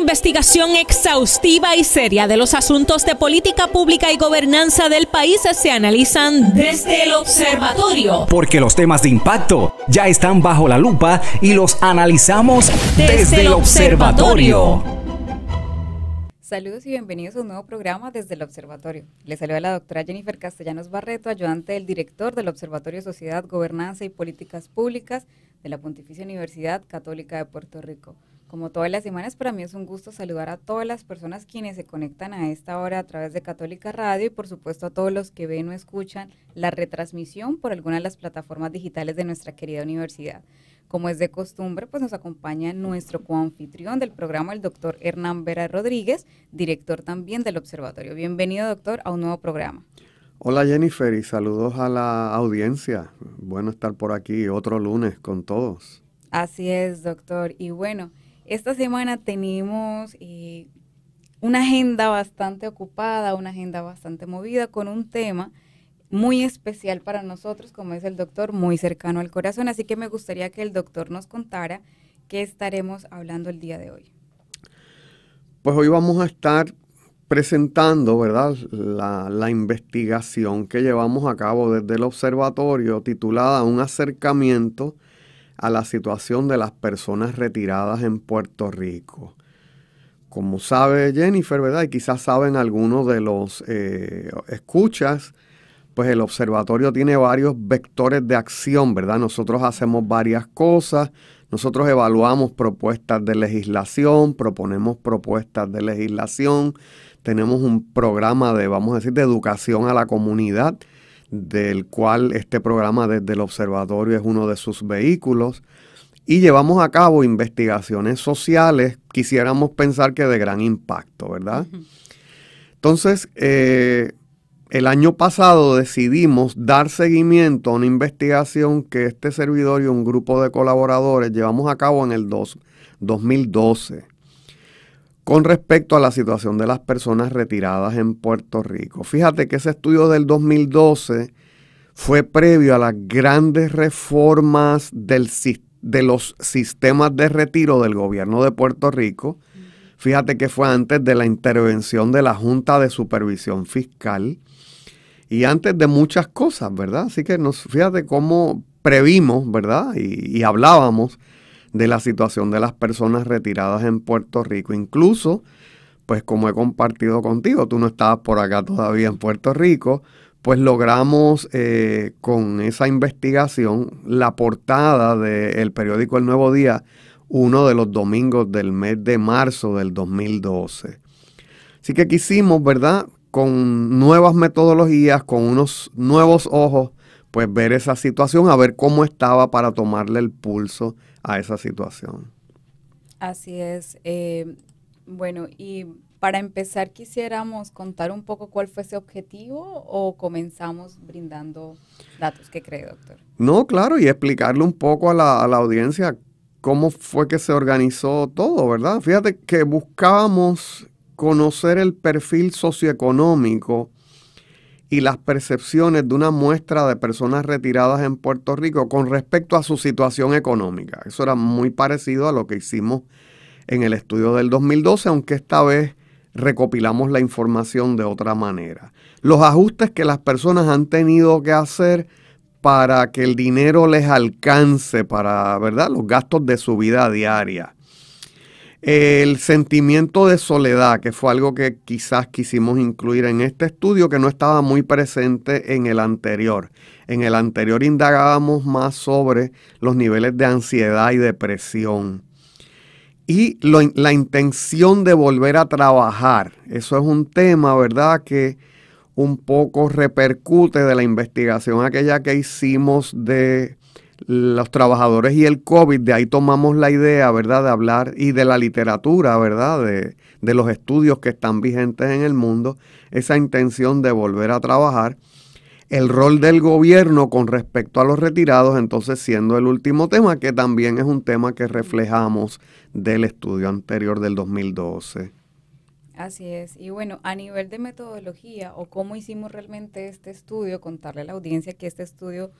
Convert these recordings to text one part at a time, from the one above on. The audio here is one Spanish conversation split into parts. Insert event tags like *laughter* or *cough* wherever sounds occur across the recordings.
investigación exhaustiva y seria de los asuntos de política pública y gobernanza del país se analizan desde el observatorio. Porque los temas de impacto ya están bajo la lupa y los analizamos desde, el observatorio. Saludos y bienvenidos a un nuevo programa desde el Observatorio. Les saluda la doctora Jennifer Castellanos Barreto, ayudante del director del Observatorio Sociedad, Gobernanza y Políticas Públicas de la Pontificia Universidad Católica de Puerto Rico. Como todas las semanas, para mí es un gusto saludar a todas las personas quienes se conectan a esta hora a través de Católica Radio y por supuesto a todos los que ven o escuchan la retransmisión por alguna de las plataformas digitales de nuestra querida universidad. Como es de costumbre, pues nos acompaña nuestro coanfitrión del programa, el doctor Hernán Vera Rodríguez, director también del observatorio. Bienvenido, doctor, a un nuevo programa. Hola Jennifer y saludos a la audiencia. Bueno estar por aquí otro lunes con todos. Así es, doctor. Y bueno, esta semana tenemos eh, una agenda bastante ocupada, una agenda bastante movida con un tema muy especial para nosotros, como es el doctor, muy cercano al corazón. Así que me gustaría que el doctor nos contara qué estaremos hablando el día de hoy. Pues hoy vamos a estar presentando, ¿verdad?, la investigación que llevamos a cabo desde el observatorio titulada Un acercamiento a la situación de las personas retiradas en Puerto Rico. Como sabe Jennifer, ¿verdad? Y quizás saben algunos de los eh, escuchas, pues el observatorio tiene varios vectores de acción, ¿verdad? Nosotros hacemos varias cosas, nosotros evaluamos propuestas de legislación, proponemos propuestas de legislación, tenemos un programa de, vamos a decir, de educación a la comunidad del cual este programa desde el observatorio es uno de sus vehículos, y llevamos a cabo investigaciones sociales, quisiéramos pensar que de gran impacto, ¿verdad? Entonces, eh, el año pasado decidimos dar seguimiento a una investigación que este servidor y un grupo de colaboradores llevamos a cabo en el 2012 con respecto a la situación de las personas retiradas en Puerto Rico. Fíjate que ese estudio del 2012 fue previo a las grandes reformas del, de los sistemas de retiro del gobierno de Puerto Rico. Fíjate que fue antes de la intervención de la Junta de Supervisión Fiscal y antes de muchas cosas, ¿verdad? Así que nos, fíjate cómo previmos, ¿verdad? y hablábamos de la situación de las personas retiradas en Puerto Rico. Incluso, pues como he compartido contigo, tú no estabas por acá todavía en Puerto Rico, pues logramos eh, con esa investigación la portada del periódico El Nuevo Día, uno de los domingos del mes de marzo del 2012. Así que quisimos, ¿verdad? Con nuevas metodologías, con unos nuevos ojos, pues ver esa situación, a ver cómo estaba para tomarle el pulso a esa situación. Así es. Eh, bueno, y para empezar quisiéramos contar un poco cuál fue ese objetivo o comenzamos brindando datos. ¿Qué cree, doctor? No, claro, y explicarle un poco a la, a la audiencia cómo fue que se organizó todo, ¿verdad? Fíjate que buscábamos conocer el perfil socioeconómico y las percepciones de una muestra de personas retiradas en Puerto Rico con respecto a su situación económica. Eso era muy parecido a lo que hicimos en el estudio del 2012, aunque esta vez recopilamos la información de otra manera. Los ajustes que las personas han tenido que hacer para que el dinero les alcance para, ¿verdad?, los gastos de su vida diaria. El sentimiento de soledad, que fue algo que quizás quisimos incluir en este estudio, que no estaba muy presente en el anterior. En el anterior indagábamos más sobre los niveles de ansiedad y depresión. Y la intención de volver a trabajar. Eso es un tema, ¿verdad? Que un poco repercute de la investigación aquella que hicimos de los trabajadores y el COVID, de ahí tomamos la idea, ¿verdad?, de hablar y de la literatura, ¿verdad?, de, los estudios que están vigentes en el mundo, esa intención de volver a trabajar, el rol del gobierno con respecto a los retirados, entonces siendo el último tema, que también es un tema que reflejamos del estudio anterior del 2012. Así es. Y bueno, a nivel de metodología o cómo hicimos realmente este estudio, contarle a la audiencia que este estudio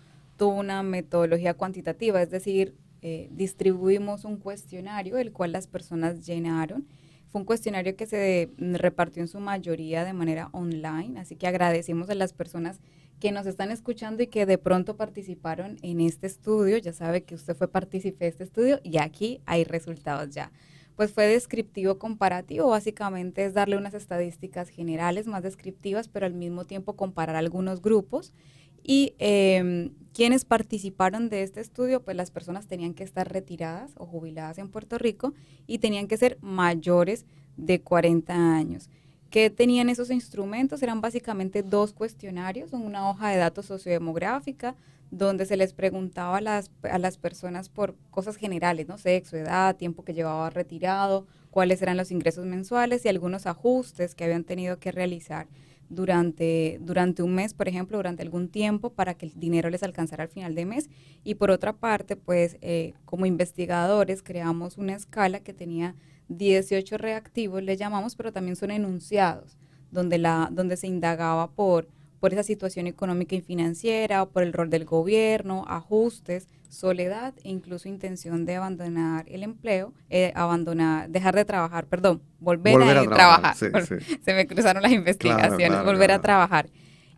una metodología cuantitativa, es decir, eh, distribuimos un cuestionario, el cual las personas llenaron. Fue un cuestionario que se repartió en su mayoría de manera online, así que agradecemos a las personas que nos están escuchando y que de pronto participaron en este estudio. Ya sabe que usted fue partícipe de este estudio y aquí hay resultados ya. Pues fue descriptivo comparativo, básicamente es darle unas estadísticas generales más descriptivas, pero al mismo tiempo comparar algunos grupos y em, quienes participaron de este estudio, pues las personas tenían que estar retiradas o jubiladas en Puerto Rico y tenían que ser mayores de 40 años. ¿Qué tenían esos instrumentos? Eran básicamente dos cuestionarios, una hoja de datos sociodemográfica, donde se les preguntaba a las, a las personas por cosas generales, ¿no? Sexo, edad, tiempo que llevaba retirado, cuáles eran los ingresos mensuales y algunos ajustes que habían tenido que realizar durante, durante un mes, por ejemplo, durante algún tiempo, para que el dinero les alcanzara al final de mes. Y por otra parte, pues eh, como investigadores creamos una escala que tenía 18 reactivos, le llamamos, pero también son enunciados, donde, la, donde se indagaba por, por esa situación económica y financiera, o por el rol del gobierno, ajustes soledad e incluso intención de abandonar el empleo, eh, abandonar, dejar de trabajar, perdón, volver, a, trabajar. *laughs* Se me cruzaron las investigaciones, volver a trabajar.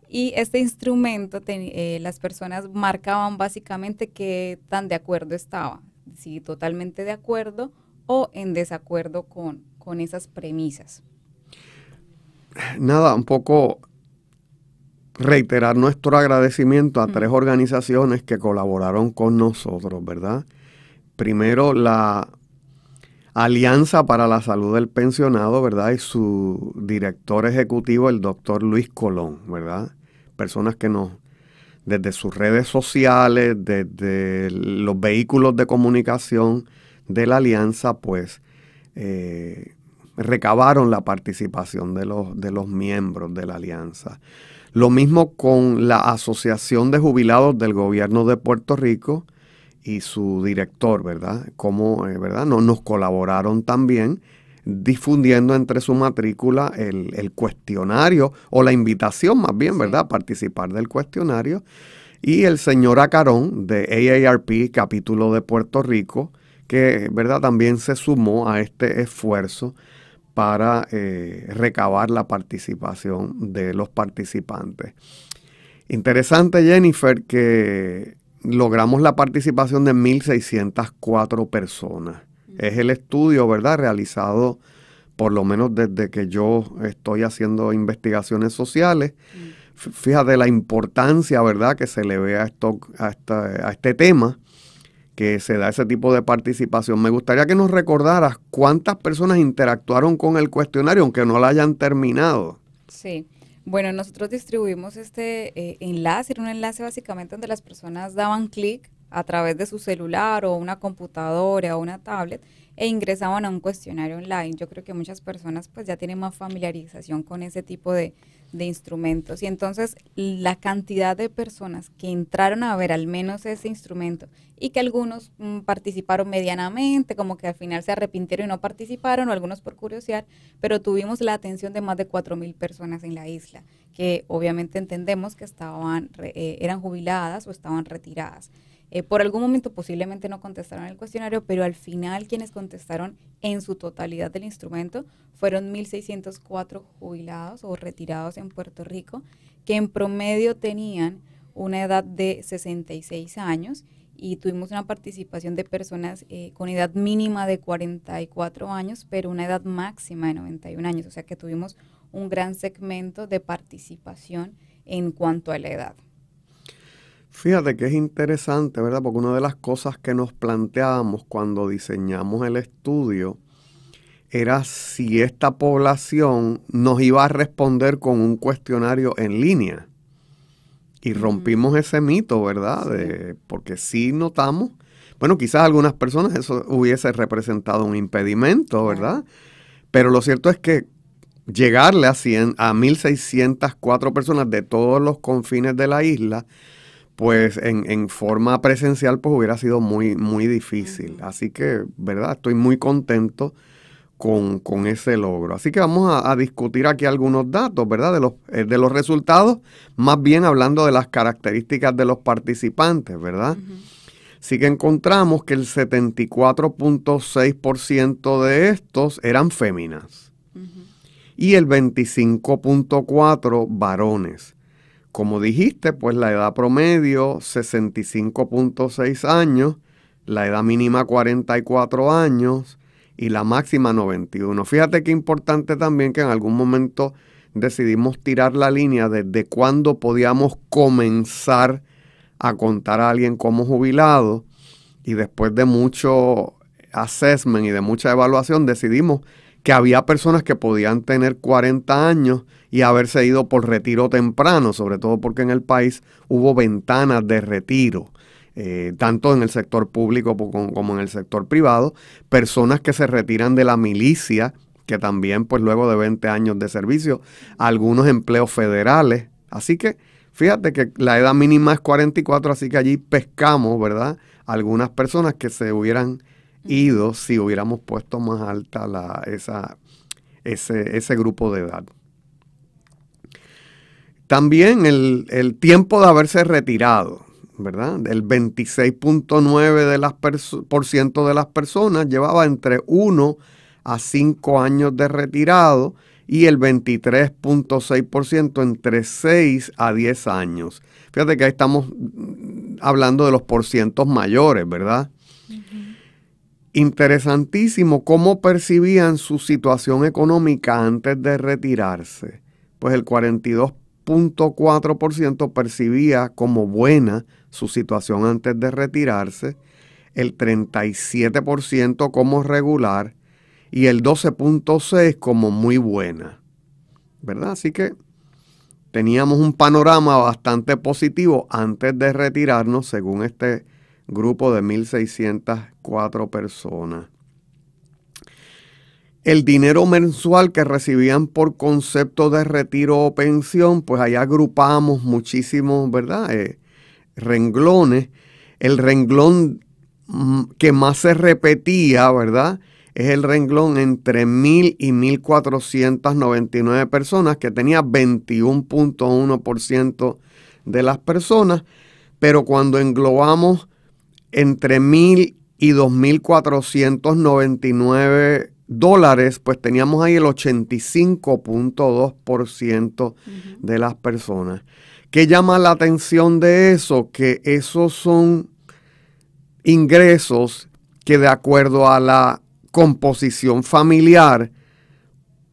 Y este instrumento, eh, las personas marcaban básicamente qué tan de acuerdo estaba, si totalmente de acuerdo o en desacuerdo con, con esas premisas. Nada, un poco reiterar nuestro agradecimiento a mm. tres organizaciones que colaboraron con nosotros, ¿verdad? Primero, la Alianza para la Salud del Pensionado, ¿verdad? Y su director ejecutivo, el doctor Luis Colón, ¿verdad? Personas que nos, desde sus redes sociales, desde los vehículos de comunicación de la Alianza, pues... Eh, recabaron la participación de los, de los miembros de la alianza. Lo mismo con la Asociación de Jubilados del Gobierno de Puerto Rico y su director, ¿verdad? Como, eh, ¿verdad? No, nos colaboraron también difundiendo entre su matrícula el, cuestionario o la invitación más bien, ¿verdad? A participar del cuestionario. Y el señor Acarón de AARP, capítulo de Puerto Rico, que, ¿verdad? También se sumó a este esfuerzo para eh, recabar la participación de los participantes. Interesante, Jennifer, que logramos la participación de 1.604 personas. Mm. Es el estudio, ¿verdad?, realizado por lo menos desde que yo estoy haciendo investigaciones sociales. Mm. Fíjate la importancia, ¿verdad?, que se le ve a este tema que se da ese tipo de participación. Me gustaría que nos recordaras cuántas personas interactuaron con el cuestionario, aunque no lo hayan terminado. Sí. Bueno, nosotros distribuimos este eh, enlace, era un enlace básicamente donde las personas daban clic a través de su celular o una computadora o una tablet e ingresaban a un cuestionario online. Yo creo que muchas personas pues ya tienen más familiarización con ese tipo de, de instrumentos. Y entonces la cantidad de personas que entraron a ver al menos ese instrumento y que algunos mm, participaron medianamente, como que al final se arrepintieron y no participaron, o algunos por curiosidad, pero tuvimos la atención de más de 4.000 personas en la isla, que obviamente entendemos que estaban, eh, eran jubiladas o estaban retiradas. Eh, por algún momento posiblemente no contestaron el cuestionario, pero al final quienes contestaron en su totalidad del instrumento fueron 1.604 jubilados o retirados en Puerto Rico, que en promedio tenían una edad de 66 años y tuvimos una participación de personas eh, con edad mínima de 44 años, pero una edad máxima de 91 años, o sea que tuvimos un gran segmento de participación en cuanto a la edad. Fíjate que es interesante, ¿verdad? Porque una de las cosas que nos planteábamos cuando diseñamos el estudio era si esta población nos iba a responder con un cuestionario en línea. Y rompimos ese mito, ¿verdad? porque sí notamos, bueno, quizás algunas personas eso hubiese representado un impedimento, ¿verdad? Pero lo cierto es que llegarle a, 100, a 1.604 personas de todos los confines de la isla, pues en, forma presencial pues hubiera sido muy, muy difícil. Así que, ¿verdad? Estoy muy contento con, ese logro. Así que vamos a, discutir aquí algunos datos, ¿verdad? De los, eh, de los resultados, más bien hablando de las características de los participantes, ¿verdad? Sí que encontramos que el 74.6% de estos eran féminas y el 25.4 varones. Como dijiste, pues la edad promedio 65.6 años, la edad mínima 44 años y la máxima 91. Fíjate qué importante también que en algún momento decidimos tirar la línea desde cuándo podíamos comenzar a contar a alguien como jubilado y después de mucho assessment y de mucha evaluación decidimos que había personas que podían tener 40 años y haberse ido por retiro temprano, sobre todo porque en el país hubo ventanas de retiro. Eh, tanto en el sector público como en el sector privado, personas que se retiran de la milicia, que también pues luego de 20 años de servicio, algunos empleos federales. Así que fíjate que la edad mínima es 44, así que allí pescamos, ¿verdad? Algunas personas que se hubieran ido si hubiéramos puesto más alta la, esa, ese, ese grupo de edad. También el, el tiempo de haberse retirado, ¿verdad? El 26.9% de, las de las personas llevaba entre 1 a 5 años de retirado y el 23.6% entre 6 a 10 años. Fíjate que ahí estamos mm, hablando de los porcientos mayores, ¿verdad? Interesantísimo cómo percibían su situación económica antes de retirarse. Pues el 42.4% percibía como buena su situación antes de retirarse, el 37% como regular y el 12.6% como muy buena. ¿Verdad? Así que teníamos un panorama bastante positivo antes de retirarnos según este grupo de 1.604 personas. El dinero mensual que recibían por concepto de retiro o pensión, pues allá agrupamos muchísimos, ¿verdad? Eh, renglones. El renglón mm, que más se repetía, ¿verdad? es el renglón entre 1.000 y 1.499 personas, que tenía 21.1% de las personas, pero cuando englobamos entre 1.000 y 2.499 dólares, pues teníamos ahí el 85.2% de las personas. ¿Qué llama la atención de eso? Que esos son ingresos que de acuerdo a la composición familiar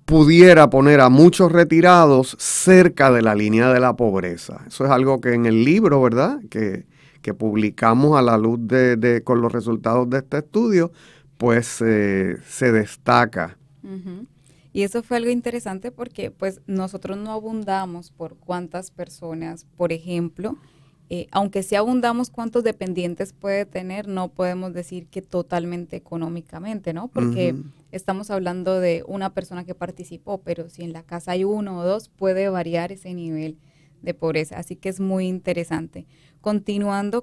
pudiera poner a muchos retirados cerca de la línea de la pobreza. Eso es algo que en el libro, ¿verdad? Que que publicamos a la luz de, con los resultados de este estudio, pues eh, se destaca. Y eso fue algo interesante porque pues nosotros no abundamos por cuántas personas, por ejemplo, eh, aunque sí abundamos cuántos dependientes puede tener, no podemos decir que totalmente económicamente, ¿no? Porque estamos hablando de una persona que participó, pero si en la casa hay uno o dos, puede variar ese nivel de pobreza. Así que es muy interesante. Continuando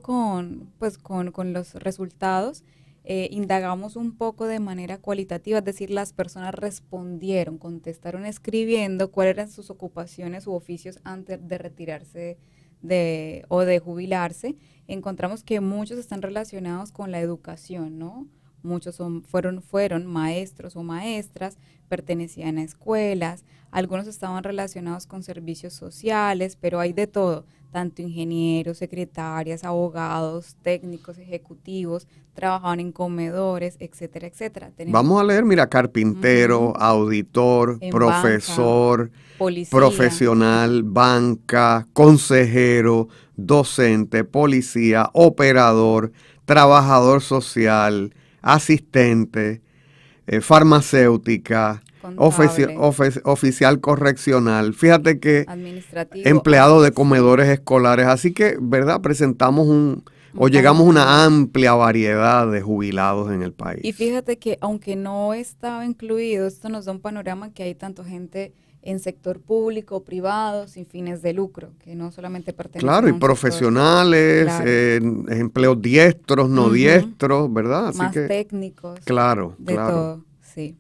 pues, con, los resultados, eh, indagamos un poco de manera cualitativa, es decir, las personas respondieron, contestaron escribiendo cuáles eran sus ocupaciones u oficios antes de retirarse de, o de jubilarse. Encontramos que muchos están relacionados con la educación, ¿no? Muchos fueron, fueron maestros o maestras, pertenecían a escuelas, algunos estaban relacionados con servicios sociales, pero hay de todo tanto ingenieros, secretarias, abogados, técnicos, ejecutivos, trabajaban en comedores, etcétera, etcétera. Vamos a leer, mira, carpintero, auditor, profesor, profesional, banca, consejero, docente, policía, operador, trabajador social, asistente, eh, farmacéutica, oficial oficial correccional, fíjate que empleado de comedores escolares. Así que, ¿verdad? Presentamos un, o llegamos a una amplia variedad de jubilados en el país. Y fíjate que aunque no estaba incluido, esto nos da un panorama que hay tanto gente en sector público, privado, sin fines de lucro, que no solamente pertenecen Claro, a y profesionales, empleos diestros, no diestros, ¿verdad? Más técnicos. Claro, de claro. Todo, sí.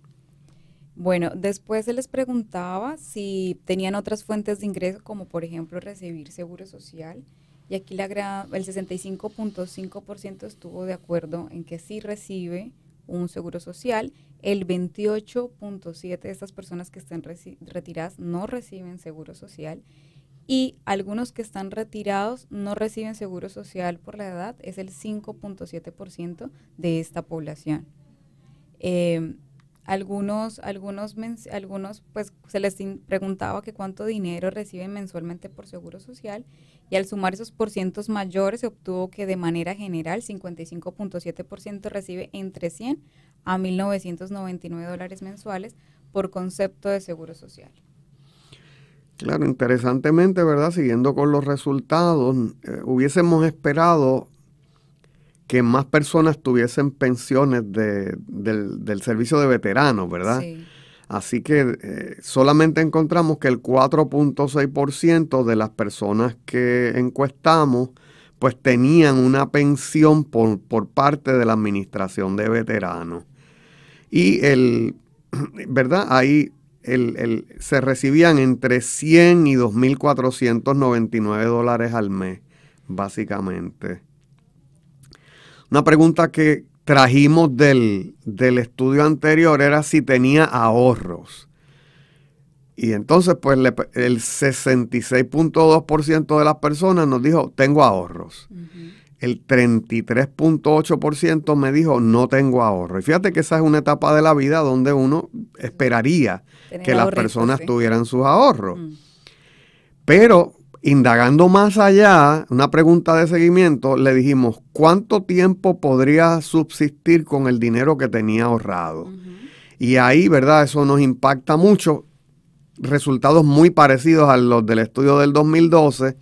Bueno, después se les preguntaba si tenían otras fuentes de ingreso, como por ejemplo recibir seguro social, y aquí la el 65.5% estuvo de acuerdo en que sí recibe un seguro social, el 28.7% de estas personas que están retiradas no reciben seguro social, y algunos que están retirados no reciben seguro social por la edad, es el 5.7% de esta población. Em, algunos, algunos, algunos pues se les preguntaba que cuánto dinero reciben mensualmente por Seguro Social y al sumar esos cientos mayores se obtuvo que de manera general 55.7% recibe entre 100 a 1.999 dólares mensuales por concepto de Seguro Social. Claro, interesantemente, ¿verdad? Siguiendo con los resultados, eh, hubiésemos esperado que más personas tuviesen pensiones del, servicio de veteranos, ¿verdad? Sí. Así que eh, solamente encontramos que el 4.6% de las personas que encuestamos pues tenían una pensión por, por parte de la administración de veteranos. Y el, *clears throat* ¿verdad? Ahí se recibían entre 100 y 2.499 dólares al mes, básicamente. Una pregunta que trajimos del, del estudio anterior era si tenía ahorros. Y entonces, pues el 66.2% de las personas nos dijo, tengo ahorros. El 33.8% me dijo, no tengo ahorros. Y fíjate que esa es una etapa de la vida donde uno esperaría que las personas tuvieran sus ahorros. Mm. Pero indagando más allá, una pregunta de seguimiento, le dijimos, ¿cuánto tiempo podría subsistir con el dinero que tenía ahorrado? Y ahí, ¿verdad? Eso nos impacta mucho. Resultados muy parecidos a los del estudio del 2012,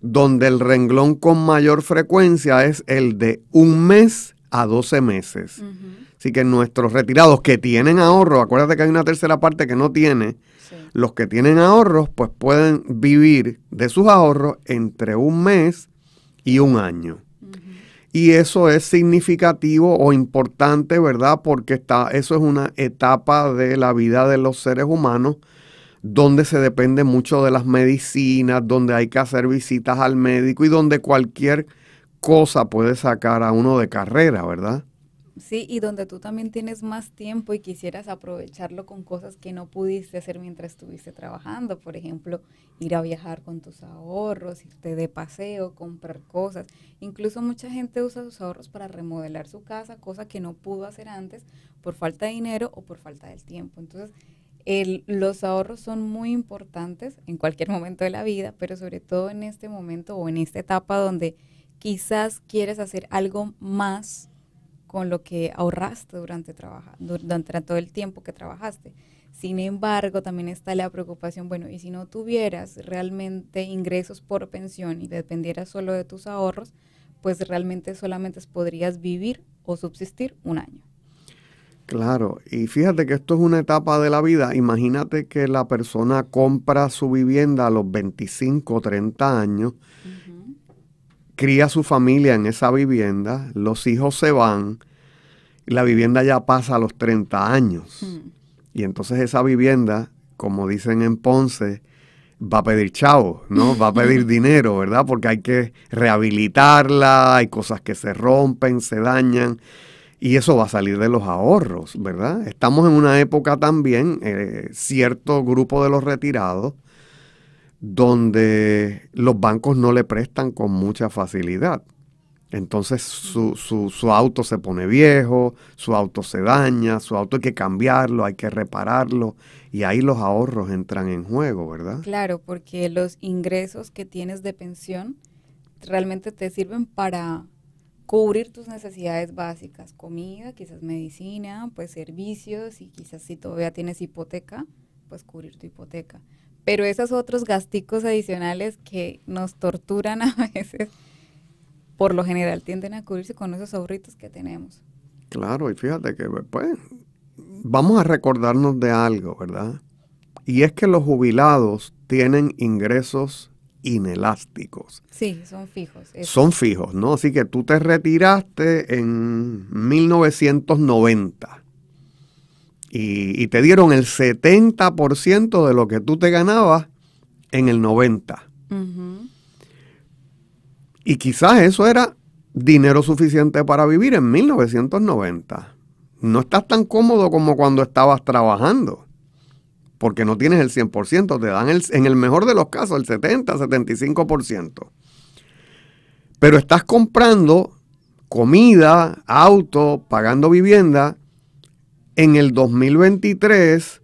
donde el renglón con mayor frecuencia es el de un mes a 12 meses. Así que nuestros retirados que tienen ahorro, acuérdate que hay una tercera parte que no tiene, los que tienen ahorros, pues pueden vivir de sus ahorros entre un mes y un año. Y eso es significativo o importante, ¿verdad? Porque está, eso es una etapa de la vida de los seres humanos donde se depende mucho de las medicinas, donde hay que hacer visitas al médico y donde cualquier cosa puede sacar a uno de carrera, ¿verdad? Sí, y donde tú también tienes más tiempo y quisieras aprovecharlo con cosas que no pudiste hacer mientras estuviste trabajando. Por ejemplo, ir a viajar con tus ahorros, irte de paseo, comprar cosas. Incluso mucha gente usa sus ahorros para remodelar su casa, cosa que no pudo hacer antes por falta de dinero o por falta del tiempo. Entonces, los ahorros son muy importantes en cualquier *laughs* momento de la vida, pero sobre todo en este momento o en esta etapa donde quizás quieres hacer algo más con lo que ahorraste durante, durante todo el tiempo que trabajaste. Sin embargo, también está la preocupación, bueno, y si no tuvieras realmente ingresos por pensión y dependieras solo de tus ahorros, pues realmente solamente podrías vivir o subsistir un año. Claro, y fíjate que esto es una etapa de la vida. Imagínate que la persona compra su vivienda a los 25 o 30 años cría su familia en esa vivienda, los hijos se van, la vivienda ya pasa a los 30 años. Hmm. Y entonces esa vivienda, como dicen en Ponce, va a pedir chavo ¿no? *laughs* Va a pedir dinero, ¿verdad? Porque hay que rehabilitarla, hay cosas que se rompen, se dañan, y eso va a salir de los ahorros, ¿verdad? Estamos en una época también, eh, cierto grupo de los retirados donde los bancos no le prestan con mucha facilidad. Entonces su, su, su, auto se pone viejo, su auto se daña, su auto hay que cambiarlo, hay que repararlo y ahí los ahorros entran en juego, ¿verdad? Claro, porque los ingresos que tienes de pensión realmente te sirven para cubrir tus necesidades básicas, comida, quizás medicina, pues servicios y quizás si todavía tienes hipoteca, pues cubrir tu hipoteca pero esos otros gasticos adicionales que nos torturan *laughs* a veces, por lo general tienden a cubrirse con esos ahorritos que tenemos. Claro, y fíjate que pues vamos a recordarnos de algo, ¿verdad? Y es que los jubilados tienen ingresos inelásticos. Sí, son fijos. Son fijos, ¿no? Así que tú te retiraste en 1990 y, te dieron el 70% de lo que tú te ganabas en el 90%. Y quizás eso era dinero suficiente para vivir en 1990. No estás tan cómodo como cuando estabas trabajando, porque no tienes el 100%, te dan el, en el mejor de los casos el 70, 75%. Pero estás comprando comida, auto, pagando vivienda en el 2023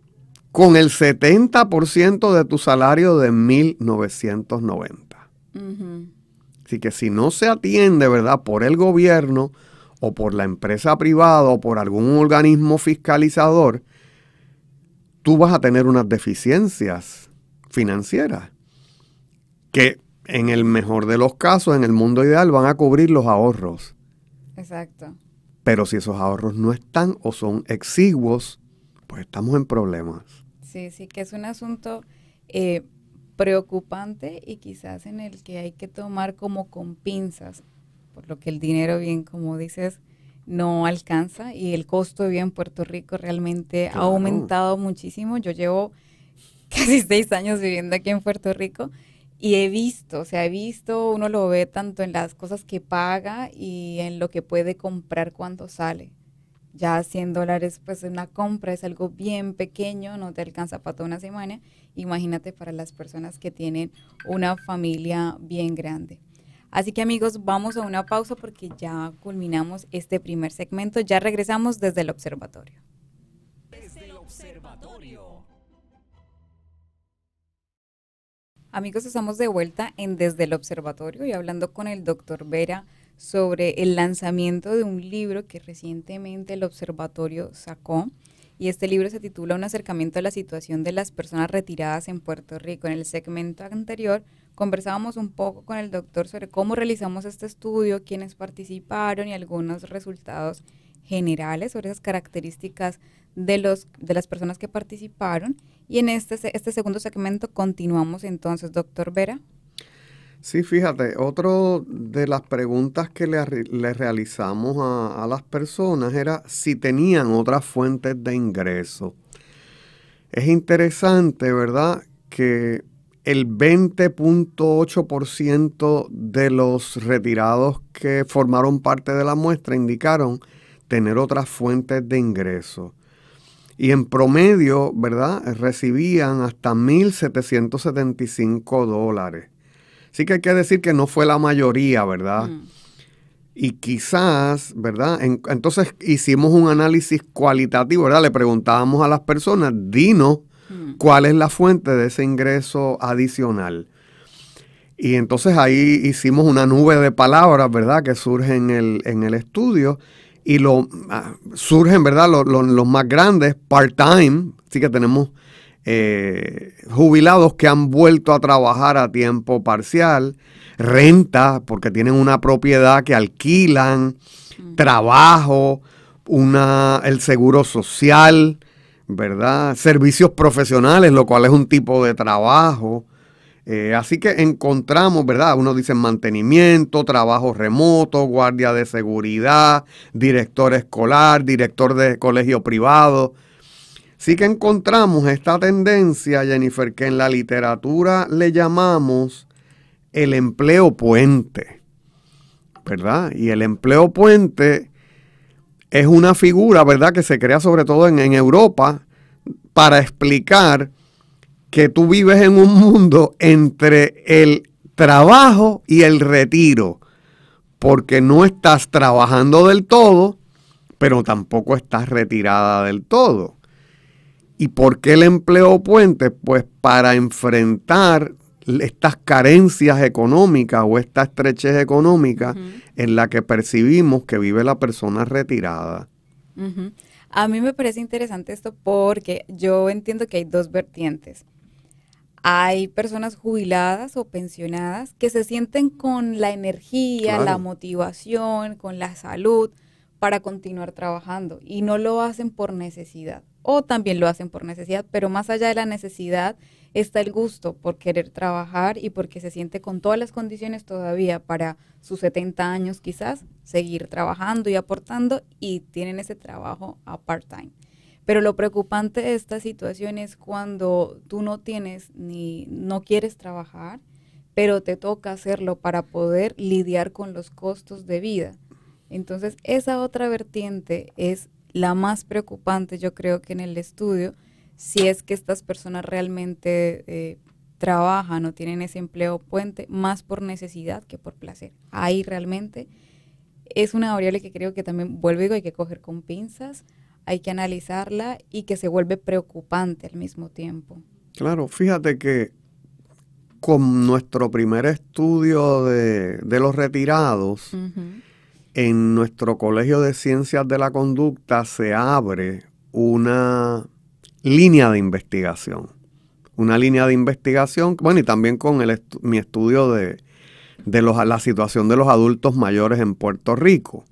con el 70% de tu salario de 1990. Así que si no se atiende, ¿verdad?, por el gobierno o por la empresa privada o por algún organismo fiscalizador, tú vas a tener unas deficiencias financieras que en el mejor de los casos, en el mundo ideal, van a cubrir los ahorros. Exacto. Pero si esos ahorros no están o son exiguos, pues estamos en problemas. Sí, sí, que es un asunto eh, preocupante y quizás en el que hay que tomar como con pinzas, por lo que el dinero, bien como dices, no alcanza y el costo de vida en Puerto Rico realmente ha aumentado muchísimo. Yo llevo *laughs* casi seis años viviendo aquí en Puerto Rico y he visto, o sea, he visto, uno lo ve tanto en las cosas que paga y en lo que puede comprar cuando sale. Ya 100 dólares, pues una compra es algo bien pequeño, no te alcanza para toda una semana. Imagínate para las personas que tienen una familia bien grande. Así que amigos, vamos a una pausa porque ya culminamos este primer segmento. Ya regresamos desde el observatorio. Amigos, estamos de vuelta en Desde el Observatorio y hablando con el doctor Vera sobre el lanzamiento de un libro que recientemente el Observatorio sacó. Y este libro se titula Un acercamiento a la situación de las personas retiradas en Puerto Rico. En el segmento anterior conversábamos un poco con el doctor sobre cómo realizamos este estudio, quiénes participaron y algunos resultados generales sobre esas características de, las personas que participaron. Y en este, este, segundo segmento continuamos entonces, doctor Vera. Sí, fíjate, otra de las preguntas que le, realizamos a, a, las personas era si tenían otras fuentes de ingreso. Es interesante, ¿verdad?, que el 20.8% de los retirados que formaron parte de la muestra indicaron tener otras fuentes de ingreso y en promedio, ¿verdad? Recibían hasta 1.775 dólares. Así que hay que decir que no fue la mayoría, ¿verdad? Mm. Y quizás, ¿verdad? entonces hicimos un análisis cualitativo, ¿verdad? Le preguntábamos a las personas, dinos mm. cuál es la fuente de ese ingreso adicional. Y entonces ahí hicimos una nube de palabras, ¿verdad? Que surge en el, en el estudio y lo, ah, surgen, ¿verdad? Los, más grandes, part-time, así que tenemos eh, jubilados que han vuelto a trabajar a tiempo parcial, renta, porque tienen una propiedad que alquilan, mm. trabajo, una, el seguro social, ¿verdad? Servicios profesionales, lo cual es un tipo de trabajo. Eh, así que encontramos, ¿verdad? Uno dice mantenimiento, trabajo remoto, guardia de seguridad, director escolar, director de colegio privado. Sí que encontramos esta tendencia, Jennifer, que en la literatura le llamamos el empleo puente, ¿verdad? Y el empleo puente es una figura, ¿verdad?, que se crea sobre todo en, en Europa para explicar que tú vives en un mundo entre el trabajo y el retiro, porque no estás trabajando del todo, pero tampoco estás retirada del todo. ¿Y por qué el empleo puente? Pues para enfrentar estas carencias económicas o esta estrechez económica en la que percibimos que vive la persona retirada. A mí me parece interesante esto porque yo entiendo que hay dos vertientes. Hay personas jubiladas o pensionadas que se sienten con la energía, la motivación, con la salud para continuar trabajando y no lo hacen por necesidad o también lo hacen por necesidad, pero más allá de la necesidad está el gusto por querer trabajar y porque se siente con todas las condiciones todavía para sus 70 años quizás seguir trabajando y aportando y tienen ese trabajo a part-time. Pero lo preocupante de esta situación es cuando tú no tienes ni no quieres trabajar, pero te toca hacerlo para poder lidiar con los costos de vida. Entonces, esa otra vertiente es la más preocupante, yo creo que en el estudio, si es que estas personas realmente eh, trabajan o tienen ese empleo puente, más por necesidad que por placer. Ahí realmente es una variable que creo que también, vuelvo y digo, hay que coger con pinzas, hay que analizarla y que se vuelve preocupante al mismo tiempo. Claro, fíjate que con nuestro primer estudio de, los retirados, en nuestro Colegio de Ciencias de la Conducta se abre una línea de investigación. Una línea de investigación, bueno, y también con el mi estudio de, de la situación de los adultos mayores en Puerto Rico.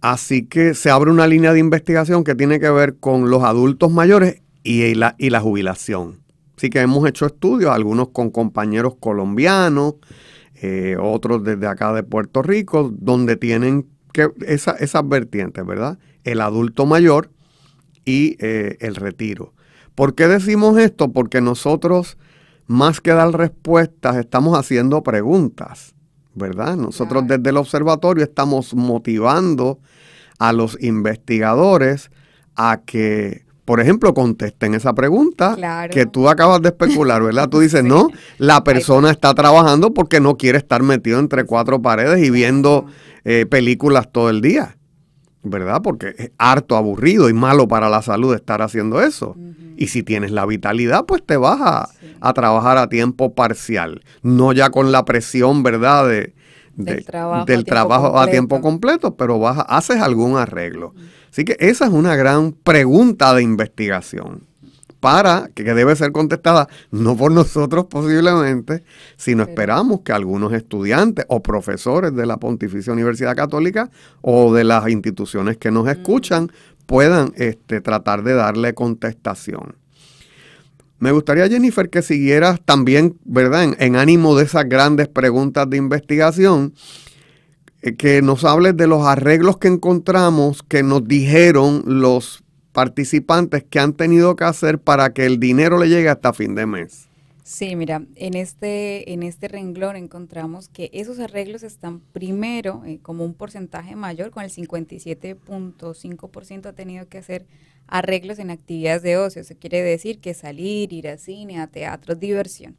Así que se abre una línea de investigación que tiene que ver con los adultos mayores y la, jubilación. Así que hemos hecho estudios, algunos con compañeros colombianos, eh, otros desde acá de Puerto Rico, donde tienen esa, esas vertientes, ¿verdad? El adulto mayor y eh, el retiro. ¿Por qué decimos esto? Porque nosotros, más que dar respuestas, estamos haciendo preguntas. ¿verdad? Nosotros desde el observatorio estamos motivando a los investigadores a que, por ejemplo, contesten esa pregunta que tú acabas de especular, ¿verdad? Tú dices, *laughs* no, la persona pues". está trabajando porque no quiere estar metido entre cuatro paredes y viendo eh, películas todo el día. ¿verdad? Porque es harto aburrido y malo para la salud estar haciendo eso. Y si tienes la vitalidad, pues te vas a, trabajar a tiempo parcial, no ya con la presión, ¿verdad? del trabajo, a, tiempo completo, pero vas haces algún arreglo. Así que esa es una gran pregunta de investigación para, que, debe ser contestada, no por nosotros posiblemente, sino esperamos que algunos estudiantes o profesores de la Pontificia Universidad Católica o de las instituciones que nos mm. escuchan puedan este, tratar de darle contestación. Me gustaría, Jennifer, que siguieras también, ¿verdad?, en, ánimo de esas grandes preguntas de investigación, eh, que nos hables de los arreglos que encontramos que nos dijeron los participantes que han tenido que hacer para que el dinero le llegue hasta fin de mes. Sí, mira, en este, en este renglón encontramos que esos arreglos están primero eh, como un porcentaje mayor, con el 57.5% ha tenido que hacer arreglos en actividades de ocio. Eso quiere decir que salir, ir a cine, a teatro, diversión.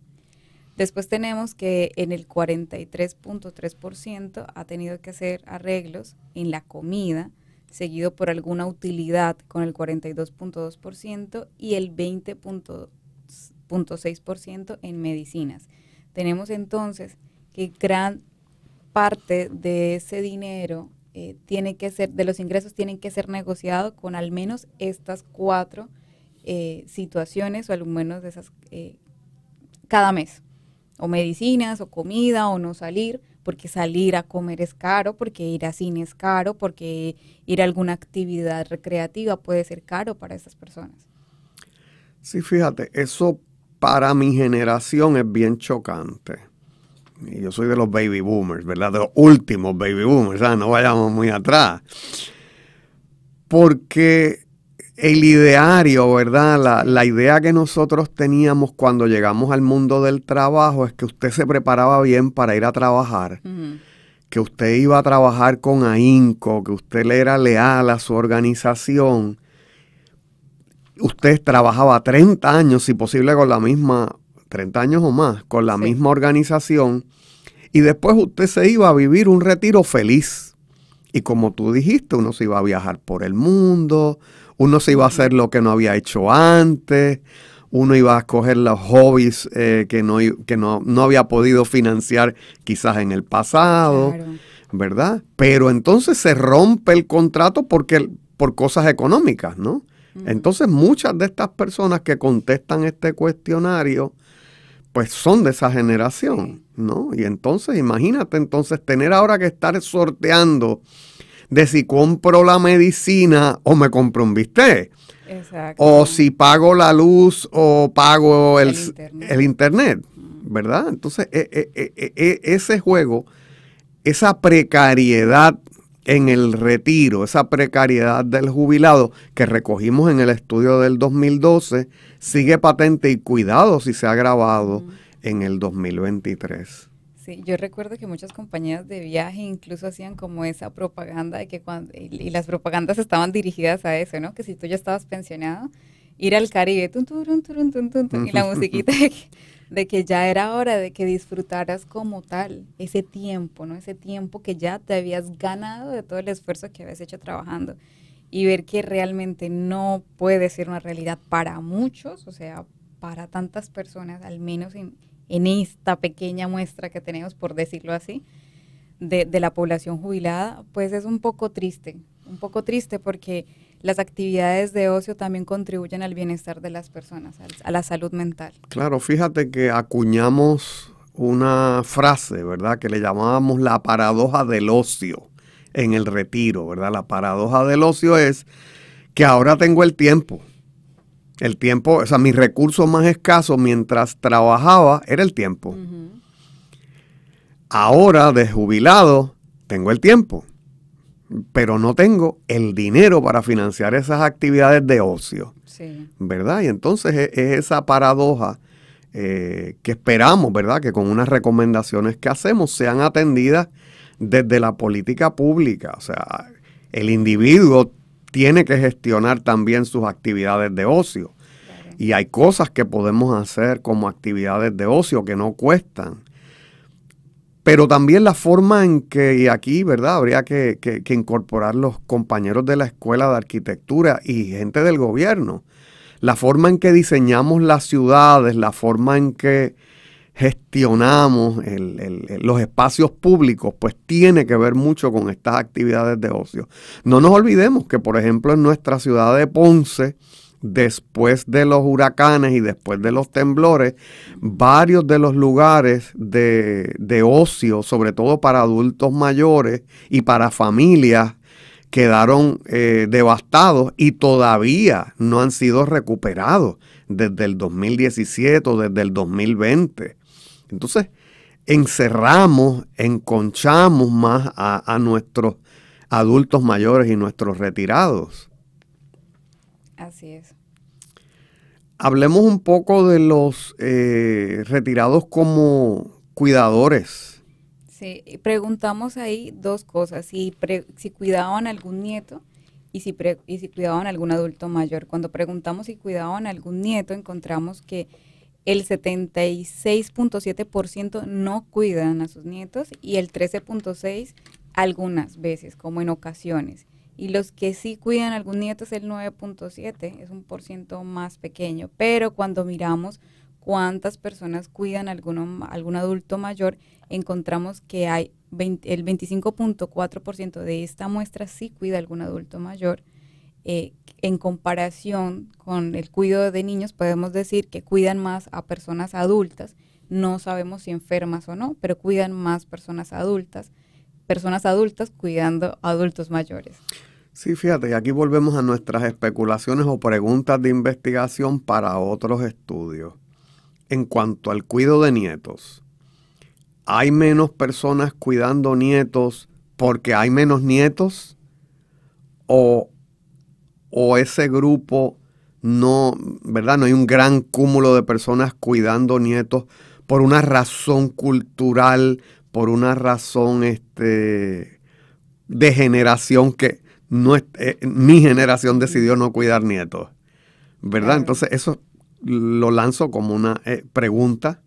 Después tenemos que en el 43.3% ha tenido que hacer arreglos en la comida, seguido por alguna utilidad con el 42.2% y el 20.6% en medicinas. Tenemos entonces que gran parte de ese dinero eh, tiene que ser, de los ingresos tienen que ser negociado con al menos estas cuatro eh, situaciones o al menos de esas eh, cada mes, o medicinas, o comida, o no salir, porque salir a comer es caro, porque ir a cine es caro, porque ir a alguna actividad recreativa puede ser caro para esas personas. Sí, fíjate, eso para mi generación es bien chocante. Yo soy de los baby boomers, ¿verdad? De los últimos baby boomers, sea, no vayamos muy atrás. Porque el ideario, ¿verdad? La, idea que nosotros teníamos cuando llegamos al mundo del trabajo es que usted se preparaba bien para ir a trabajar, que usted iba a trabajar con ahínco, que usted le era leal a su organización. Usted trabajaba 30 años, si posible, con la misma, 30 años o más, con la misma organización. Y después usted se iba a vivir un retiro feliz. Y como tú dijiste, uno se iba a viajar por el mundo, uno se iba a hacer lo que no había hecho antes, uno iba a escoger los hobbies eh, que, no, que no, había podido financiar quizás en el pasado, ¿verdad? Pero entonces se rompe el contrato porque, por cosas económicas, ¿no? Entonces muchas de estas personas que contestan este cuestionario, pues son de esa generación, ¿no? Y entonces imagínate entonces tener ahora que estar sorteando de si compro la medicina o me compro un bistec. O si pago la luz o pago el, internet. ¿verdad? Entonces, e, e, e, ese juego, esa precariedad en el retiro, esa precariedad del jubilado que recogimos en el estudio del 2012, sigue patente y cuidado si se ha grabado en el 2023 yo recuerdo que muchas compañías de viaje incluso hacían como esa propaganda de que cuando, y, las propagandas estaban dirigidas a eso, ¿no? Que si tú ya estabas pensionado, ir al Caribe, tun, tun, tun, y la musiquita de que, ya era hora de que disfrutaras como tal ese tiempo, ¿no? Ese tiempo que ya te habías ganado de todo el esfuerzo que habías hecho trabajando y ver que realmente no puede ser una realidad para muchos, o sea, para tantas personas, al menos en, en esta pequeña muestra que tenemos, por decirlo así, de, la población jubilada, pues es un poco triste, un poco triste porque las actividades de ocio también contribuyen al bienestar de las personas, a la salud mental. Claro, fíjate que acuñamos una frase, ¿verdad? Que le llamábamos la paradoja del ocio en el retiro, ¿verdad? La paradoja del ocio es que ahora tengo el tiempo, el tiempo, o sea, mis recursos más escaso mientras trabajaba era el tiempo. Ahora, de jubilado, tengo el tiempo, pero no tengo el dinero para financiar esas actividades de ocio. ¿Verdad? Y entonces e, es esa paradoja eh, que esperamos, ¿verdad? Que con unas recomendaciones que hacemos sean atendidas desde la política pública. O sea, el individuo tiene que gestionar también sus actividades de ocio. Y hay cosas que podemos hacer como actividades de ocio que no cuestan. Pero también la forma en que, y aquí, ¿verdad? Habría que, que incorporar los compañeros de la escuela de arquitectura y gente del gobierno. La forma en que diseñamos las ciudades, la forma en que gestionamos los espacios públicos, pues tiene que ver mucho con estas actividades de ocio. No nos olvidemos que, por ejemplo, en nuestra ciudad de Ponce, después de los huracanes y después de los temblores, varios de los lugares de, ocio, sobre todo para adultos mayores y para familias, quedaron eh, devastados y todavía no han sido recuperados desde el 2017 o desde el 2020. Entonces, encerramos, enconchamos más a, nuestros adultos mayores y nuestros retirados. Así es. Hablemos un poco de los eh, retirados como cuidadores. Sí, preguntamos ahí dos cosas, si, cuidaban a algún nieto y si, y si cuidaban a algún adulto mayor. Cuando preguntamos si cuidaban a algún nieto, encontramos que el 76.7% no cuidan a sus nietos y el 13.6% algunas veces, como en ocasiones. Y los que sí cuidan a algún nieto es el 9.7%, es un por más pequeño. Pero cuando miramos cuántas personas cuidan a algún adulto mayor, encontramos que hay el 25.4% de esta muestra sí cuida a algún adulto mayor eh, en comparación con el cuidado de niños, podemos decir que cuidan más a personas adultas. No sabemos si enfermas o no, pero cuidan más personas adultas, personas adultas cuidando adultos mayores. Sí, fíjate, y aquí volvemos a nuestras especulaciones o preguntas de investigación para otros estudios. En cuanto al cuidado de nietos, ¿hay menos personas cuidando nietos porque hay menos nietos? ¿O o ese grupo no, ¿verdad? No hay un gran cúmulo de personas cuidando nietos por una razón cultural, por una razón este, de generación que no eh, mi generación decidió no cuidar nietos, ¿verdad? Entonces eso lo lanzo como una eh, pregunta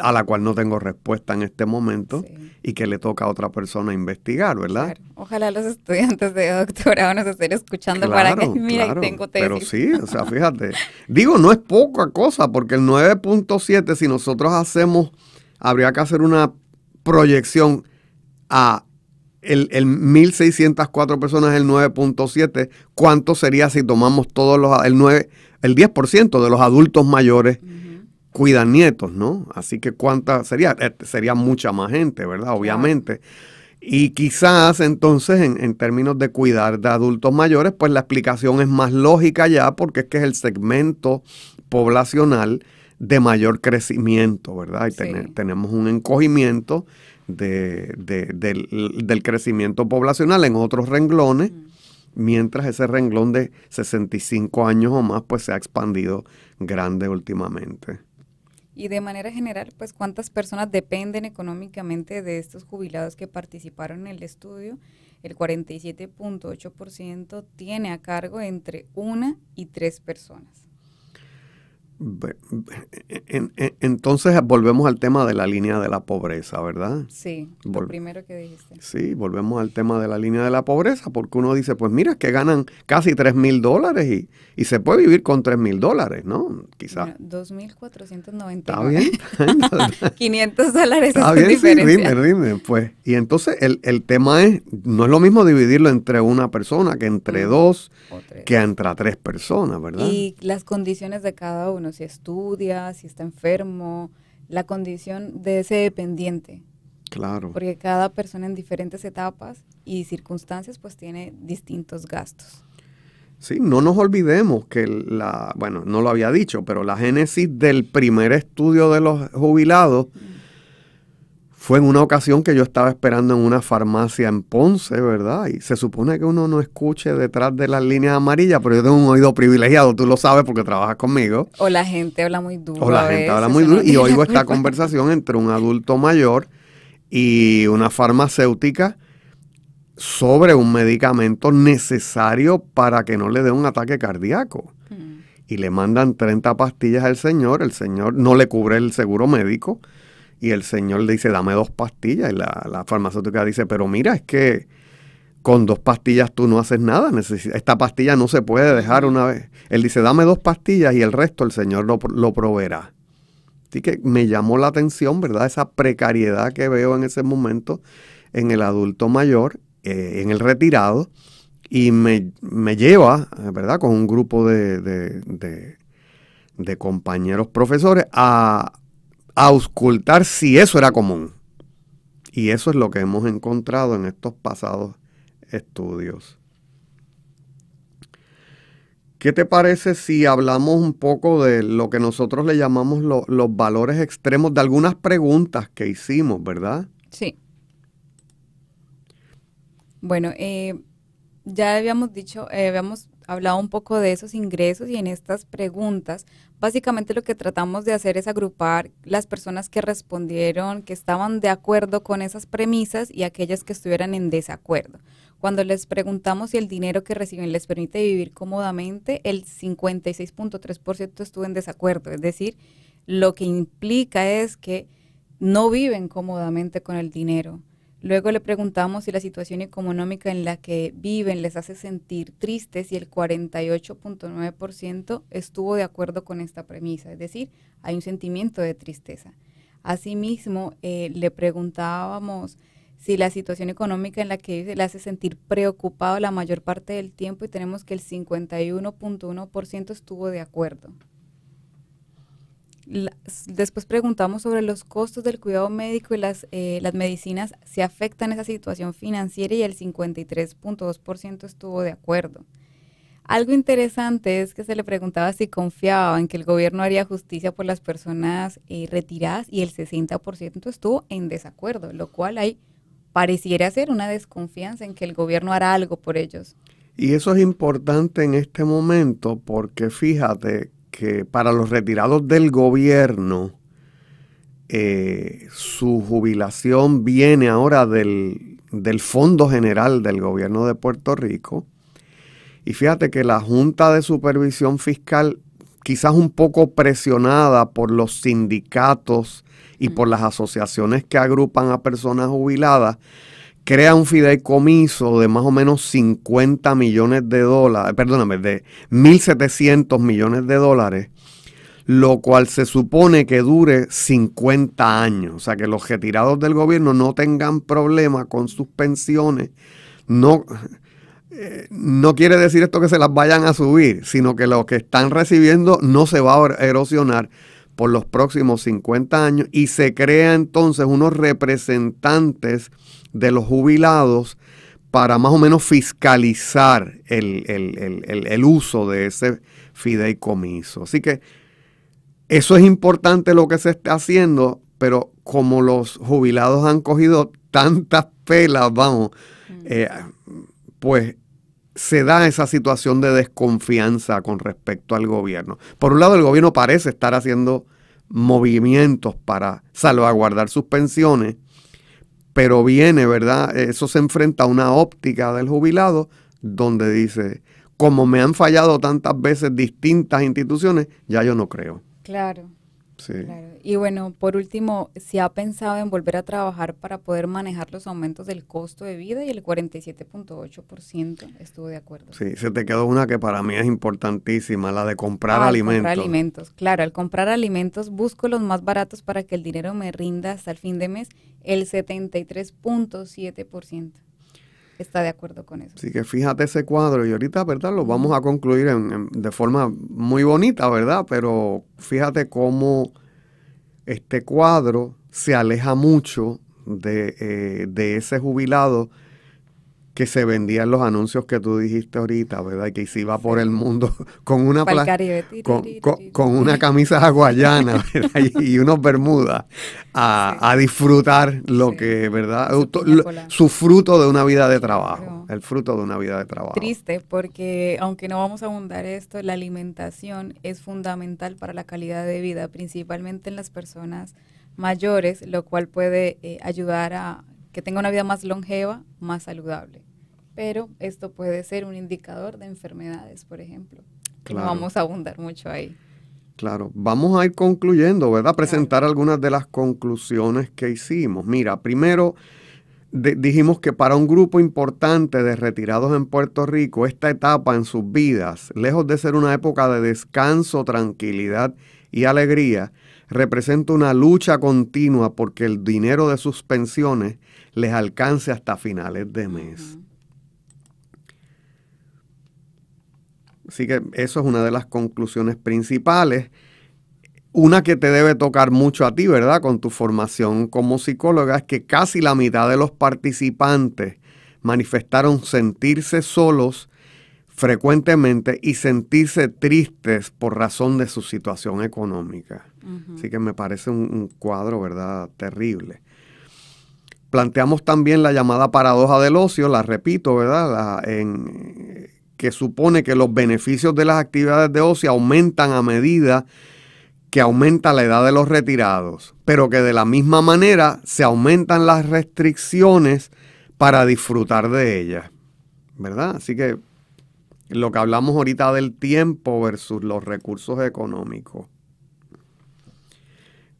a la cual no tengo respuesta en este momento y que le toca a otra persona investigar, ¿verdad? Ojalá los estudiantes de doctorado nos estén escuchando para que, *laughs* mira, tengo tesis. Pero sí, o sea, *laughs* fíjate. Digo, no es poca cosa, porque el 9.7, si nosotros hacemos, habría que hacer una proyección a el, el 1.604 personas, el 9.7, ¿cuánto sería si tomamos todos los, el 9, el 10% de los adultos mayores? cuida nietos, ¿no? Así que cuánta sería, eh, sería mucha más gente, ¿verdad? Obviamente. Y quizás entonces en, términos de cuidar de adultos mayores, pues la explicación es más lógica ya porque es que es el segmento poblacional de mayor crecimiento, ¿verdad? Y tenemos un encogimiento del, del, crecimiento poblacional en otros renglones, mientras ese renglón de 65 años o más pues se ha expandido grande últimamente. Y de manera general, pues cuántas personas dependen económicamente de estos jubilados que participaron en el estudio. El 47.8% tiene a cargo entre una y tres personas entonces volvemos al tema de la línea de la pobreza, ¿verdad? Sí, lo primero que dijiste. Sí, volvemos al tema de la línea de la pobreza, porque uno dice, pues mira, que ganan casi 3 mil dólares y, se puede vivir con 3 mil dólares, ¿no? Quizás. mil 2.499. Está bien. 500 *laughs* *laughs* dólares. Está bien, sí, Rinde, rinde. Pues. Y entonces el, tema es, no es lo mismo dividirlo entre una persona que entre mm, dos, que entre tres personas, ¿verdad? Y las condiciones de cada uno si estudia, si está enfermo, la condición de ese dependiente. Claro. Porque cada persona en diferentes etapas y circunstancias pues tiene distintos gastos. Sí, no nos olvidemos que la, bueno, no lo había dicho, pero la génesis del primer estudio de los jubilados fue en una ocasión que yo estaba esperando en una farmacia en Ponce, ¿verdad? Y se supone que uno no escuche detrás de las líneas amarillas, pero yo tengo un oído privilegiado, tú lo sabes porque trabajas conmigo. O la gente habla muy duro. O la gente habla muy duro. y oigo esta conversación entre un adulto mayor y una farmacéutica sobre un medicamento necesario para que no le dé un ataque cardíaco. Mm. Y le mandan 30 pastillas al señor, el señor no le cubre el seguro médico. Y el señor le dice, dame dos pastillas. Y la, farmacéutica dice, pero mira, es que con dos pastillas tú no haces nada. Esta pastilla no se puede dejar una vez. Él dice, dame dos pastillas y el resto el Señor lo, proveerá. Así que me llamó la atención, ¿verdad? Esa precariedad que veo en ese momento en el adulto mayor, eh, en el retirado, y me, lleva, ¿verdad?, con un grupo de compañeros profesores a, auscultar si eso era común. Y eso es lo que hemos encontrado en estos pasados estudios. ¿Qué te parece si hablamos un poco de lo que nosotros le llamamos los valores extremos de algunas preguntas que hicimos, verdad? Sí. Bueno, eh, ya habíamos dicho, eh, habíamos hablaba un poco de esos ingresos y en estas preguntas, básicamente lo que tratamos de hacer es agrupar las personas que respondieron, que estaban de acuerdo con esas premisas y aquellas que estuvieran en desacuerdo. Cuando les preguntamos si el dinero que reciben les permite vivir cómodamente, el 56.3% estuvo en desacuerdo, es decir, lo que implica es que no viven cómodamente con el dinero. Luego le preguntamos si la situación económica en la que viven les hace sentir tristes y el 48.9% estuvo de acuerdo con esta premisa, es decir, hay un sentimiento de tristeza. Asimismo, eh, le preguntábamos si la situación económica en la que viven le hace sentir preocupado la mayor parte del tiempo y tenemos que el 51.1% estuvo de acuerdo después preguntamos sobre los costos del cuidado médico y las, eh, las medicinas si afectan esa situación financiera y el 53.2% estuvo de acuerdo. Algo interesante es que se le preguntaba si confiaba en que el gobierno haría justicia por las personas eh, retiradas y el 60% estuvo en desacuerdo, lo cual pareciera ser una desconfianza en que el gobierno hará algo por ellos. Y eso es importante en este momento porque fíjate que para los retirados del gobierno, eh, su jubilación viene ahora del, del Fondo General del Gobierno de Puerto Rico. Y fíjate que la Junta de Supervisión Fiscal, quizás un poco presionada por los sindicatos y por las asociaciones que agrupan a personas jubiladas, crea un fideicomiso de más o menos 50 millones de dólares, perdóname, de 1.700 millones de dólares, lo cual se supone que dure 50 años. O sea, que los retirados del gobierno no tengan problemas con sus pensiones. No, eh, no quiere decir esto que se las vayan a subir, sino que lo que están recibiendo no se va a erosionar por los próximos 50 años y se crea entonces unos representantes de los jubilados para más o menos fiscalizar el, uso de ese fideicomiso. Así que eso es importante lo que se está haciendo, pero como los jubilados han cogido tantas pelas, vamos, mm. eh, pues se da esa situación de desconfianza con respecto al gobierno. Por un lado, el gobierno parece estar haciendo movimientos para salvaguardar sus pensiones, pero viene, ¿verdad? Eso se enfrenta a una óptica del jubilado donde dice, como me han fallado tantas veces distintas instituciones, ya yo no creo. Claro. Y bueno, por último, si ha pensado en volver a trabajar para poder manejar los aumentos del costo de vida? Y el 47.8% estuvo de acuerdo. Sí, se te quedó una que para mí es importantísima, la de comprar ah, alimentos. Comprar alimentos, claro. Al comprar alimentos busco los más baratos para que el dinero me rinda hasta el fin de mes, el 73.7% está de acuerdo con eso. Así que fíjate ese cuadro y ahorita, ¿verdad? Lo vamos a concluir de forma muy bonita, ¿verdad? Pero fíjate cómo este cuadro se aleja mucho de, eh, de ese jubilado que se vendían los anuncios que tú dijiste ahorita, ¿verdad? Que se iba por el mundo *laughs* con una con, con, una camisa hawaiana *laughs* y unos bermudas a, disfrutar lo que, ¿verdad? Su, fruto de una vida de trabajo, el fruto de una vida de trabajo. Triste, porque aunque no vamos a abundar esto, la alimentación es fundamental para la calidad de vida, principalmente en las personas mayores, lo cual puede eh, ayudar a que tenga una vida más longeva, más saludable. Pero esto puede ser un indicador de enfermedades, por ejemplo. Claro. No vamos a abundar mucho ahí. Claro, vamos a ir concluyendo, ¿verdad? Presentar algunas de las conclusiones que hicimos. Mira, primero dijimos que para un grupo importante de retirados en Puerto Rico, esta etapa en sus vidas, lejos de ser una época de descanso, tranquilidad y alegría, representa una lucha continua porque el dinero de sus pensiones les alcance hasta finales de mes. Así que eso es una de las conclusiones principales. Una que te debe tocar mucho a ti, ¿verdad? Con tu formación como psicóloga, es que casi la mitad de los participantes manifestaron sentirse solos frecuentemente y sentirse tristes por razón de su situación económica. Así que me parece un, cuadro, ¿verdad?, terrible. Planteamos también la llamada paradoja del ocio, la repito, ¿verdad?, que supone que los beneficios de las actividades de ocio aumentan a medida que aumenta la edad de los retirados, pero que de la misma manera se aumentan las restricciones para disfrutar de ellas, ¿verdad? Así que lo que hablamos ahorita del tiempo versus los recursos económicos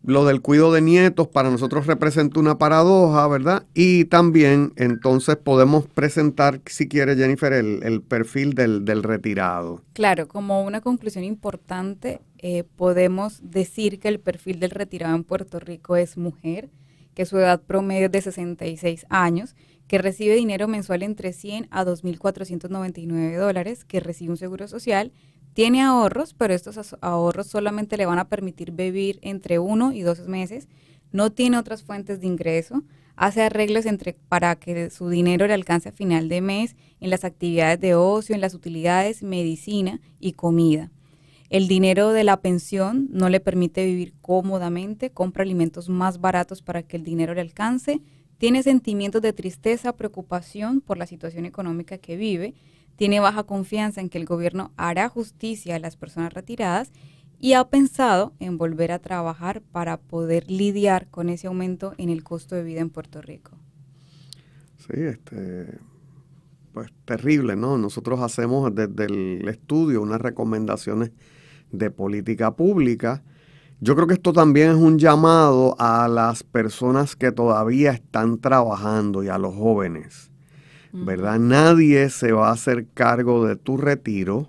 lo del cuido de nietos para nosotros representa una paradoja, ¿verdad? Y también entonces podemos presentar, si quiere Jennifer, el, perfil del, del, retirado. Claro, como una conclusión importante, eh, podemos decir que el perfil del retirado en Puerto Rico es mujer, que su edad promedio es de 66 años, que recibe dinero mensual entre 100 a 2.499 dólares, que recibe un seguro social tiene ahorros, pero estos ahorros solamente le van a permitir vivir entre uno y dos meses, no tiene otras fuentes de ingreso, hace arreglos entre, para que su dinero le alcance a final de mes en las actividades de ocio, en las utilidades, medicina y comida. El dinero de la pensión no le permite vivir cómodamente, compra alimentos más baratos para que el dinero le alcance, tiene sentimientos de tristeza, preocupación por la situación económica que vive tiene baja confianza en que el gobierno hará justicia a las personas retiradas y ha pensado en volver a trabajar para poder lidiar con ese aumento en el costo de vida en Puerto Rico. Sí, este, pues terrible, ¿no? Nosotros hacemos desde el estudio unas recomendaciones de política pública. Yo creo que esto también es un llamado a las personas que todavía están trabajando y a los jóvenes. ¿verdad? Nadie se va a hacer cargo de tu retiro.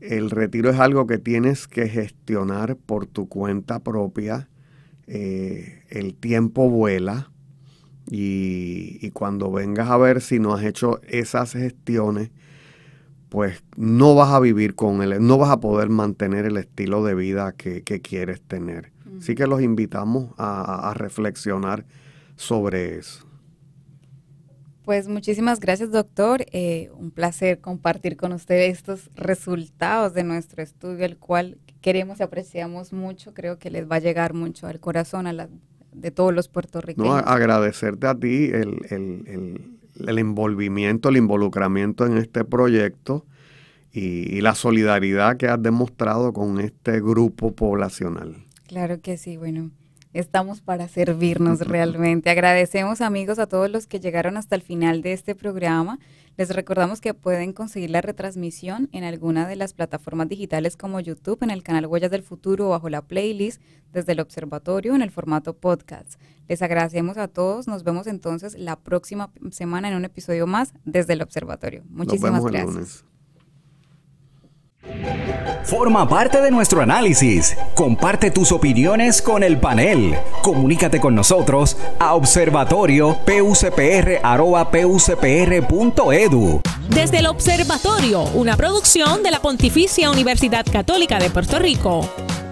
El retiro es algo que tienes que gestionar por tu cuenta propia. Eh, el tiempo vuela y, cuando vengas a ver si no has hecho esas gestiones, pues no vas a vivir con él, no vas a poder mantener el estilo de vida que, quieres tener. Así que los invitamos a reflexionar sobre eso. Pues muchísimas gracias, doctor. Eh, un placer compartir con usted estos resultados de nuestro estudio, el cual queremos y apreciamos mucho. Creo que les va a llegar mucho al corazón a la, de todos los puertorriqueños. No, agradecerte a ti el, el, envolvimiento, el involucramiento en este proyecto y la solidaridad que has demostrado con este grupo poblacional. Claro que sí, bueno. Estamos para servirnos *laughs* realmente. Agradecemos amigos a todos los que llegaron hasta el final de este programa. Les recordamos que pueden conseguir la retransmisión en alguna de las plataformas digitales como YouTube, en el canal Huellas del Futuro, bajo la playlist, desde el observatorio, en el formato podcast. Les agradecemos a todos. Nos vemos entonces la próxima semana en un episodio más desde el observatorio. Muchísimas gracias. Forma parte de nuestro análisis. Comparte tus opiniones con el panel. Comunícate con nosotros a observatorio e Desde el Observatorio, una producción de la Pontificia Universidad Católica de Puerto Rico.